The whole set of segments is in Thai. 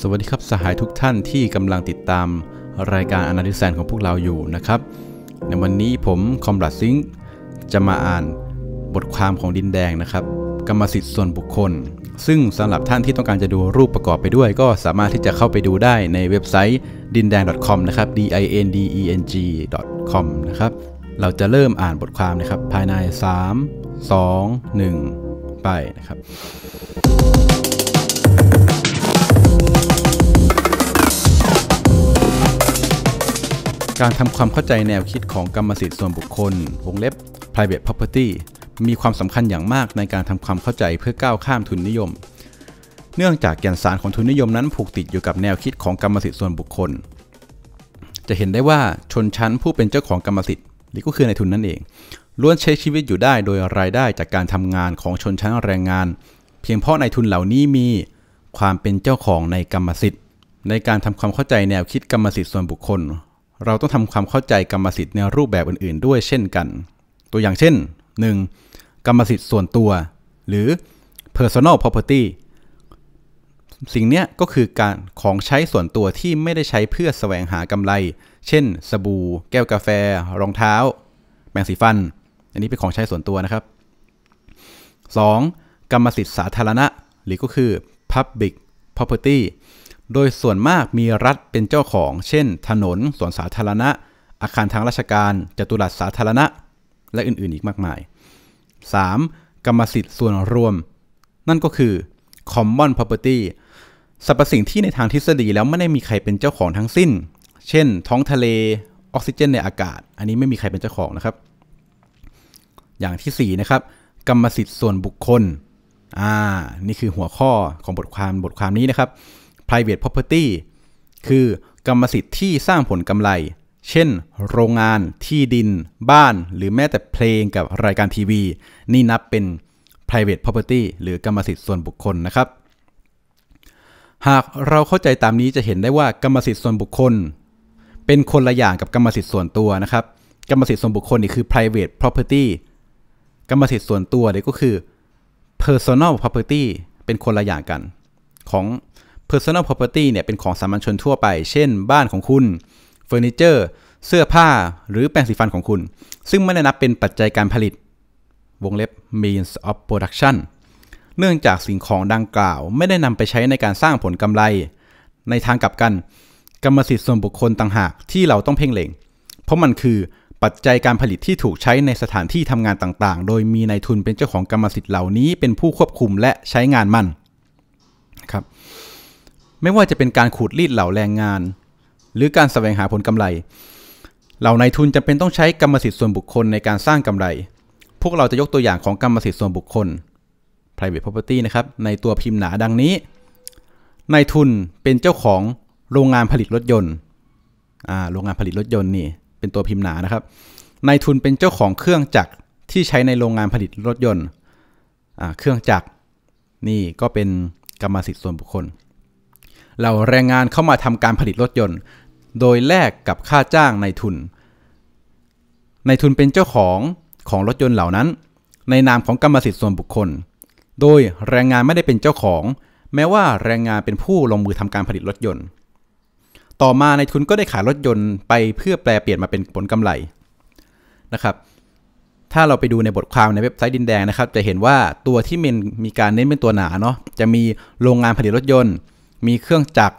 สวัสดีครับสหายทุกท่านที่กำลังติดตามรายการอนาลิแันของพวกเราอยู่นะครับ ในวันนี้ผมคอมบัตซิงจะมาอ่านบทความของดินแดงนะครับ กรรมสิทธิ์ส่วนบุคคล ซึ่งสำหรับท่านที่ต้องการจะดูรูปประกอบไปด้วยก็สามารถที่จะเข้าไปดูได้ในเว็บไซต์ดินแดง .com นะครับ d i n d e n g .com นะครับเราจะเริ่มอ่านบทความนะครับ ภายใน 3 2 1 ไปนะครับการทำความเข้าใจแนวคิดของกรรมสิทธิ์ส่วนบุคคลวงเล็บ private property มีความสำคัญอย่างมากในการทำความเข้าใจเพื่อก้าวข้ามทุนนิยม เนื่องจากแก่นสารของทุนนิยมนั้น ผูกติดอยู่กับแนวคิดของกรรมสิทธิ์ส่วนบุคคล จะเห็นได้ว่าชนชั้นผู้เป็นเจ้าของกรรมสิทธิ์ หรือก็คือในทุนนั่นเอง ล้วนใช้ชีวิตอยู่ได้โดยรายได้จากการทำงานของชนชั้นแรงงาน เพียงเพราะในทุนเหล่านี้มีความเป็นเจ้าของในกรรมสิทธิ์ ในการทำความเข้าใจแนวคิดกรรมสิทธิ์ส่วนบุคคลเราต้องทำความเข้าใจกรรมสิทธิ์ในรูปแบบอื่นๆ ด้วยเช่นกัน ตัวอย่างเช่น 1. กรรมสิทธิ์ส่วนตัว หรือ personal property สิ่งนี้ก็คือการของใช้ส่วนตัวที่ไม่ได้ใช้เพื่อสแสวงหากำไร เช่นสบู่ แก้วกาแฟ รองเท้า แปรงสีฟัน อันนี้เป็นของใช้ส่วนตัวนะครับ 2. กรรมสิทธิ์สาธารณะ หรือก็คือ public property โดยส่วนมากมีรัฐเป็นเจ้าของ เช่น ถนน สวนสาธารณะ อาคารทางราชการ จตุรัสสาธารณะ และอื่นๆ อีกมากมาย 3. กรรมสิทธิ์ส่วนรวม นั่นก็คือ common property สรรพสิ่งที่ในทางทฤษฎีแล้วไม่ได้มีใครเป็นเจ้าของทั้งสิ้น เช่น ท้องทะเล ออกซิเจนในอากาศ อันนี้ไม่มีใครเป็นเจ้าของนะครับ อย่างที่4นะครับ กรรมสิทธิ์ส่วนบุคคล อ่า นี่คือหัวข้อของบทความบทความนี้นะครับ private property คือ กรรมสิทธิ์ที่สร้างผลกำไร เช่น โรงงาน ที่ดิน บ้านหรือแม้แต่เพลงกับรายการทีวี นี่นับเป็น private property หรือกรรมสิทธิ์ส่วนบุคคลนะครับ หากเราเข้าใจตามนี้จะเห็นได้ว่า กรรมสิทธิ์ส่วนบุคคล เป็นคนละอย่างกับกรรมสิทธิ์ส่วนตัวนะครับ กรรมสิทธิ์ส่วนบุคคลนี่คือ private property กรรมสิทธิ์ส่วนตัวเนี่ยก็คือ personal property เป็นคนละอย่างกันของ personal property เนี่ยเป็นของสามัญชนทั่วไป เช่น บ้านของคุณ เฟอร์นิเจอร์ เสื้อผ้า หรือแปรงสีฟันของคุณ ซึ่งไม่ได้นับเป็นปัจจัยการผลิต วงเล็บ means of production เนื่องจากสิ่งของดังกล่าวไม่ได้นำไปใช้ในการสร้างผลกำไร ในทางกลับกัน กรรมสิทธิ์ส่วนบุคคลต่างหากที่เราต้องเพ่งเล็งเพราะมันคือปัจจัยการผลิตที่ถูกใช้ในสถานที่ทำงานต่างๆ โดยมีนายทุนเป็นเจ้าของกรรมสิทธิ์เหล่านี้ เป็นผู้ควบคุมและใช้งานมันครับไม่ว่าจะเป็นการขูดรีดเหล่าแรงงาน หรือการแสวงหาผลกำไรเหล่านายทุนจำเป็นต้องใช้กรรมสิทธิ์ส่วนบุคคลในการสร้างกำไร พวกเราจะยกตัวอย่างของกรรมสิทธิ์ส่วนบุคคล private property นะครับในตัวพิมพ์หนาดังนี้นายทุนเป็นเจ้าของโรงงานผลิตรถยนต์โรงงานผลิตรถยนต์นี่เป็นตัวพิมพ์หนานะครับนายทุนเป็นเจ้าของเครื่องจักรที่ใช้ในโรงงานผลิตรถยนต์เครื่องจักรนี่ก็เป็นกรรมสิทธิ์ส่วนบุคคลเหล่าแรงงานเข้ามาทำการผลิตรถ ยนต์ โดยแลกกับค่าจ้างในทุน ในทุนเป็นเจ้าของของรถยนต์เหล่านั้น ในนามของกรรมสิทธิ์ส่วนบุคคล โดยแรงงานไม่ได้เป็นเจ้าของ แม้ว่าแรงงานเป็นผู้ลงมือทำการผลิตรถยนต์ ต่อมาในทุนก็ได้ขายรถยนต์ไปเพื่อแปลเปลี่ยนมาเป็นผลกำไรนะครับ ถ้าเราไปดูในบทความในเว็บไซต์ดินแดงนะครับ จะเห็นว่าตัวที่มนมีการเน้นเป็นตัวหนาเนาะจะมีโรงงานผลิตรถยนต์มีเครื่องจักร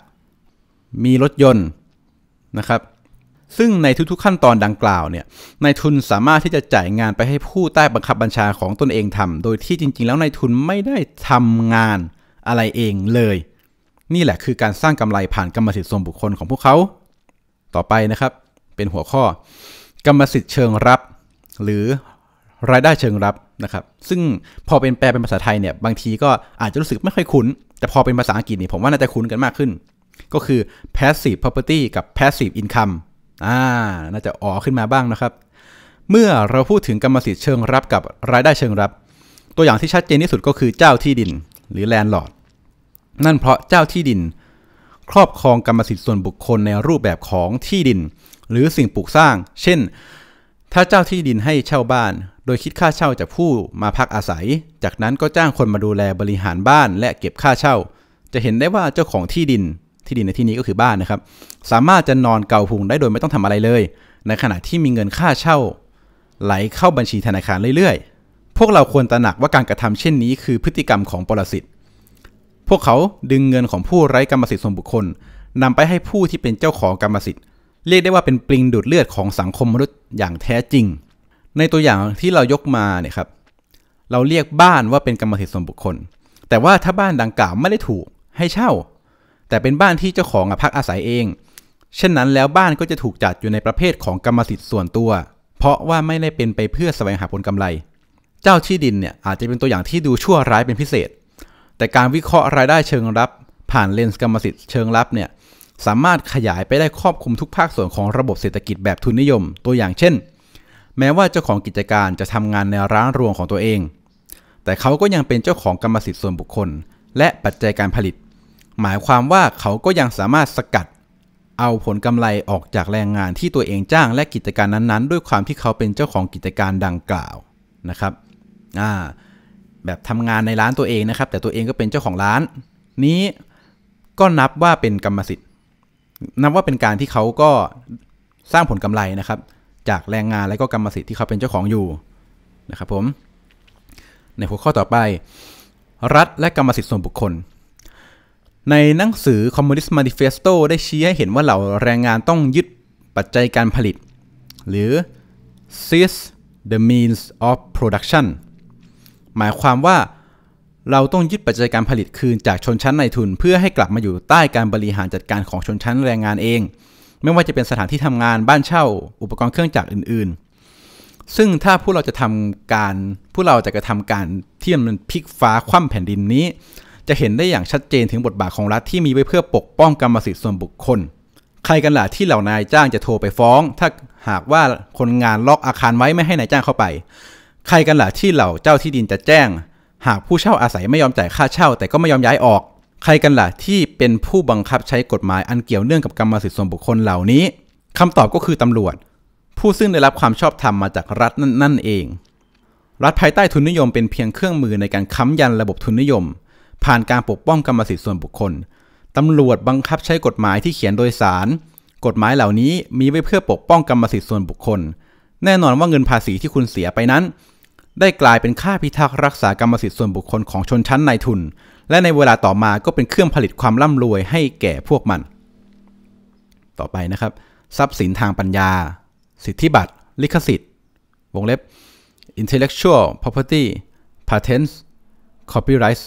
มีรถยนต์นะครับ ซึ่งในทุกๆขั้นตอนดังกล่าวเนี่ย นายทุนสามารถที่จะจ่ายงานไปให้ผู้ใต้บังคับบัญชาของตนเองทำ โดยที่จริงๆแล้วนายทุนไม่ได้ทำงานอะไรเองเลย นี่แหละคือการสร้างกำไรผ่านกรรมสิทธิ์ส่วนบุคคลของพวกเขา ต่อไปนะครับ เป็นหัวข้อ กรรมสิทธิ์เชิงรับหรือรายได้เชิงรับนะครับ ซึ่งพอเป็นแปลเป็นภาษาไทยเนี่ย บางทีก็อาจจะรู้สึกไม่ค่อยคุ้น แต่พอเป็นภาษาอังกฤษนี่ผมว่าน่าจะคุ้นกันมากขึ้น ก็คือ passive property กับ passive income อ่า น่าจะอ๋อขึ้นมาบ้างนะครับ เมื่อเราพูดถึงกรรมสิทธิ์เชิงรับกับรายได้เชิงรับ ตัวอย่างที่ชัดเจนที่สุดก็คือเจ้าที่ดินหรือ landlord นั่นเพราะเจ้าที่ดิน ครอบครองกรรมสิทธิ์ส่วนบุคคลในรูปแบบของที่ดิน หรือสิ่งปลูกสร้าง เช่น ถ้าเจ้าที่ดินให้เช่าบ้านดยคิดค่าเช่าจากผู้มาพักอาศัย จากนั้นก็จ้างคนมาดูแลบริหารบ้านและเก็บค่าเช่า จะเห็นได้ว่าเจ้าของที่ดิน ที่ดินในที่นี้ก็คือบ้านนะครับ สามารถจะนอนเกาพุงได้โดยไม่ต้องทำอะไรเลย ในขณะที่มีเงินค่าเช่า ไหลเข้าบัญชีธนาคารเรื่อยๆ พวกเราควรตระหนักว่าการกระทำเช่นนี้คือพฤติกรรมของปรสิต พวกเขาดึงเงินของผู้ไร้กรรมสิทธิ์ส่วนบุคคล นำไปให้ผู้ที่เป็นเจ้าของกรรมสิทธิ์ เรียกได้ว่าเป็นปลิงดูดเลือดของสังคมมนุษย์อย่างแท้จริงในตัวอย่างที่เรายกมาเนี่ยครับเราเรียกบ้านว่าเป็นกรรมสิทธิ์ส่วนบุคคล แต่ว่าถ้าบ้านดังกล่าวไม่ได้ถูกให้เช่า แต่เป็นบ้านที่เจ้าของอพักอาศัยเอง เช่นนั้นแล้วบ้านก็จะถูกจัดอยู่ในประเภทของกรรมสิทธิ์ส่วนตัว เพราะว่าไม่ได้เป็นไปเพื่อแสวงหาผลกำไร เจ้าที่ดินเนี่ยอาจจะเป็นตัวอย่างที่ดูชั่วร้ายเป็นพิเศษ แต่การวิเคราะห์รายได้เชิงรับ ผ่านเลนส์กรรมสิทธิ์เชิงรับเนี่ยสามารถขยายไปได้ครอบคลุมทุกภาคส่วนของระบบเศรษฐกิจแบบทุนนิยมตัวอย่างเช่นแม้ว่าเจ้าของกิจการจะทำงานในร้านรวงของตัวเอง แต่เขาก็ยังเป็นเจ้าของกรรมสิทธิ์ส่วนบุคคล และปัจจัยการผลิต หมายความว่าเขาก็ยังสามารถสกัดเอาผลกำไรออกจากแรงงานที่ตัวเองจ้างและกิจการนั้น ๆ ด้วยความที่เขาเป็นเจ้าของกิจการดังกล่าวนะครับอ่าแบบทำงานในร้านตัวเองนะครับ แต่ตัวเองก็เป็นเจ้าของร้าน นี้ก็นับว่าเป็นกรรมสิทธิ์ นับว่าเป็นการที่เขาก็สร้างผลกำไรนะครับจากแรงงานและก็กรรมสิทธิ์ที่เขาเป็นเจ้าของอยู่นะครับผมในหัวข้อต่อไป รัฐ และกรรมสิทธิ์ส่วนบุคคล ในหนังสือ Communist Manifesto ได้ชี้ให้เห็นว่าเหล่าแรงงานต้องยึดปัจจัยการผลิต หรือ seize the means of production หมายความว่าเราต้องยึดปัจจัยการผลิตคืนจากชนชั้นนายทุน เพื่อให้กลับมาอยู่ใต้การบริหารจัดการของชนชั้นแรงงานเองไม่ว่าจะเป็นสถานที่ทำงานบ้านเช่าอุปกรณ์เครื่องจักรอื่นๆ ซึ่งถ้าผู้เราจะทำการผู้เราจะกระทำการที่มันพลิกฟ้าคว่ำแผ่นดินนี้ จะเห็นได้อย่างชัดเจนถึงบทบาทของรัฐที่มีไว้เพื่อปกป้องกรรมสิทธิ์ส่วนบุคคล ใครกันล่ะที่เหล่านายจ้างจะโทรไปฟ้อง ถ้าหากว่าคนงานล็อกอาคารไว้ไม่ให้นายจ้างเข้าไป ใครกันล่ะที่เหล่าเจ้าที่ดินจะแจ้ง หากผู้เช่าอาศัยไม่ยอมจ่ายค่าเช่า แต่ก็ไม่ยอมย้ายออกใครกันละ่ะที่เป็นผู้บังคับใช้กฎหมายอันเกี่ยวเนื่องกับกรรมสิทธิ์ส่วนบุคคลเหล่านี้คำตอบก็คือตำรวจ ผู้ซึ่งได้รับความชอบธรรมมาจากรัฐนั่นเอง รัฐภายใต้ทุนนิยมเป็นเพียงเครื่องมือในการค้ำยันระบบทุนนิยม ผ่านการปกป้องกรรมสิทธิ์ส่วนบุคคลตำรวจบังคับใช้กฎหมายที่เขียนโดยสารกฎหมายเหล่านี้มีไว้เพื่อปกป้องกรรมสิทธิ์ส่วนบุคคล แน่นอนว่าเงินภาษีที่คุณเสียไปนั้น ได้กลายเป็นค่าพิทักษ์รักษากรรมสิทธิ์ส่วนบุคคลของชนชั้นนายทุนและในเวลาต่อมาก็เป็นเครื่องผลิตความร่ำรวยให้แก่พวกมัน ต่อไปนะครับ ทรัพย์สินทางปัญญา สิทธิบัตร ลิขสิทธิ์ วงเล็บ intellectual property patents copyrights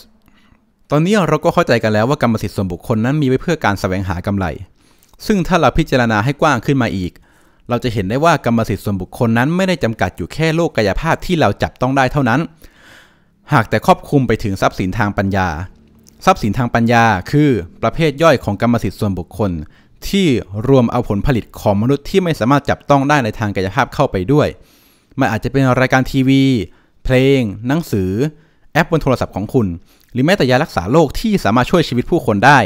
ตอนนี้เราก็เข้าใจกันแล้วว่ากรรมสิทธิ์ส่วนบุคคลนั้นมีไว้เพื่อการแสวงหากำไร ซึ่งถ้าเราพิจารณาให้กว้างขึ้นมาอีก เราจะเห็นได้ว่ากรรมสิทธิ์ส่วนบุคคลนั้นไม่ได้จำกัดอยู่แค่โลกกายภาพที่เราจับต้องได้เท่านั้น หากแต่ครอบคลุมไปถึงทรัพย์สินทางปัญญาทรัพย์สินทางปัญญาคือ ประเภทย่อยของกรรมสิทธิ์ส่วนบุคคล ที่รวมเอาผลผลิตของมนุษย์ที่ไม่สามารถจับต้องได้ในทางกายภาพเข้าไปด้วย มันอาจจะเป็นรายการทีวี เพลง หนังสือ แอปบนโทรศัพท์ของคุณ หรือแม้แต่ยารักษาโรคที่สามารถช่วยชีวิตผู้คนได้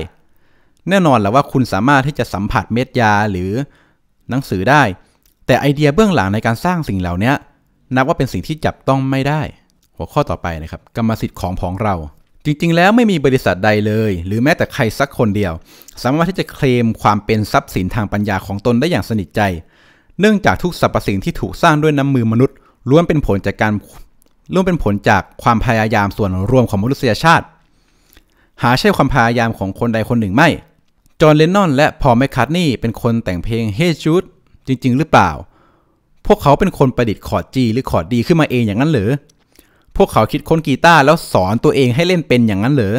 แน่นอนแลลวว่าคุณสามารถที่จะสัมผัสเม็ดยาหรือ หนังสือได้ แต่ไอเดียเบื้องหลังในการสร้างสิ่งเหล่านี้นับว่าเป็นสิ่งที่จับต้องไม่ได้ หัวข้อต่อไปนะครับ กรรมสิทธิ์ของผองเราจริงๆ แล้วไม่มีบริษัทใดเลย หรือแม้แต่ใครสักคนเดียว สามารถที่จะเคลมความเป็นทรัพย์สินทางปัญญาของตนได้อย่างสนิทใจ เนื่องจากทุกสรรพสิ่งที่ถูกสร้างด้วยน้ำมือมนุษย์ล้วนเป็นผลจากการล้วนเป็นผลจากความพยายามส่วนรวมของมนุษยชาติ หาใช่ความพยายามของคนใดคนหนึ่งไม่ จอห์นเลนนอนและพอลแมคคาร์นีย์เป็นคนแต่งเพลงเฮจูดจริง ๆ หรือเปล่า พวกเขาเป็นคนประดิษฐ์คอร์ดจีหรือคอร์ดดีขึ้นมาเองอย่างนั้นหรือพวกเขาคิดค้นกีตาร์แล้วสอนตัวเองให้เล่นเป็นอย่างนั้นเหรอ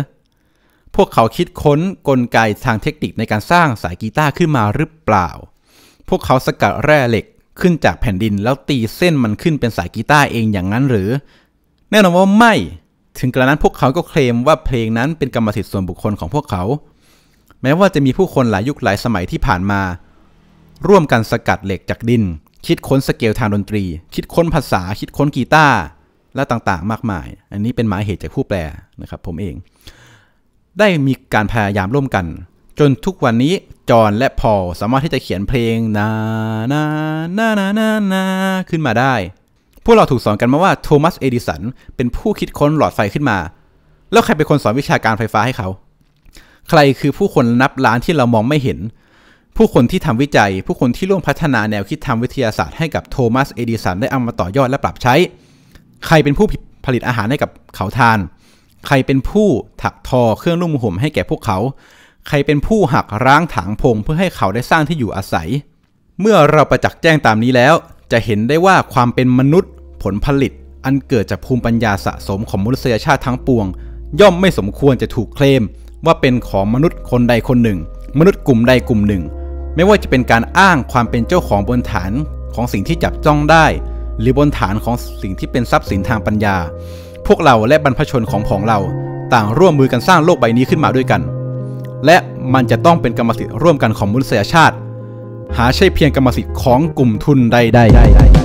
พวกเขาคิดค้นกลไกทางเทคนิคในการสร้างสายกีตาร์ขึ้นมาหรือเปล่า พวกเขาสกัดแร่เหล็กขึ้นจากแผ่นดินแล้วตีเส้นมันขึ้นเป็นสายกีตาร์เองอย่างนั้นหรือ แน่นอนว่าไม่ ถึงกระนั้นพวกเขาก็เคลมว่าเพลงนั้นเป็นกรรมสิทธิ์ส่วนบุคคลของพวกเขา แม้ว่าจะมีผู้คนหลายยุคหลายสมัยที่ผ่านมา ร่วมกันสกัดเหล็กจากดิน คิดค้นสเกลทางดนตรี คิดค้นภาษา คิดค้นกีตาร์และต่างๆ มากมาย อันนี้เป็นหมายเหตุจากผู้แปลนะครับผมเอง ได้มีการพยายามร่วมกัน จนทุกวันนี้จอห์นและพอล สามารถที่จะเขียนเพลงนานา นา นา นา นา ขึ้นมาได้ พวกเราถูกสอนกันมาว่าโทมัสเอดิสันเป็นผู้คิดค้นหลอดไฟขึ้นมา แล้วใครเป็นคนสอนวิชาการไฟฟ้าให้เขา ใครคือผู้คนนับล้านที่เรามองไม่เห็น ผู้คนที่ทำวิจัย ผู้คนที่ร่วมพัฒนาแนวคิดทางวิทยาศาสตร์ให้กับโทมัสเอดิสันได้เอามาต่อยอดและปรับใช้ใครเป็นผู้ผลิตอาหารให้กับเขาทาน ใครเป็นผู้ถักทอเครื่องนุ่มห่มให้แก่พวกเขา ใครเป็นผู้หักร้างถางพงเพื่อให้เขาได้สร้างที่อยู่อาศัย เมื่อเราประจักษ์แจ้งตามนี้แล้ว จะเห็นได้ว่าความเป็นมนุษย์ผลผลิต อันเกิดจากภูมิปัญญาสะสมของมนุษยชาติทั้งปวง ย่อมไม่สมควรจะถูกเคลมว่าเป็นของมนุษย์คนใดคนหนึ่ง มนุษย์กลุ่มใดกลุ่มหนึ่ง ไม่ว่าจะเป็นการอ้างความเป็นเจ้าของบนฐานของสิ่งที่จับจ้องได้หรือบนฐานของสิ่งที่เป็นทรัพย์สินทางปัญญา พวกเราและบรรพชนของของเราต่างร่วมมือกันสร้างโลกใบนี้ขึ้นมาด้วยกัน และมันจะต้องเป็นกรรมสิทธิ์ร่วมกันของมนุษยชาติ หาใช่เพียงกรรมสิทธิ์ของกลุ่มทุนใดๆ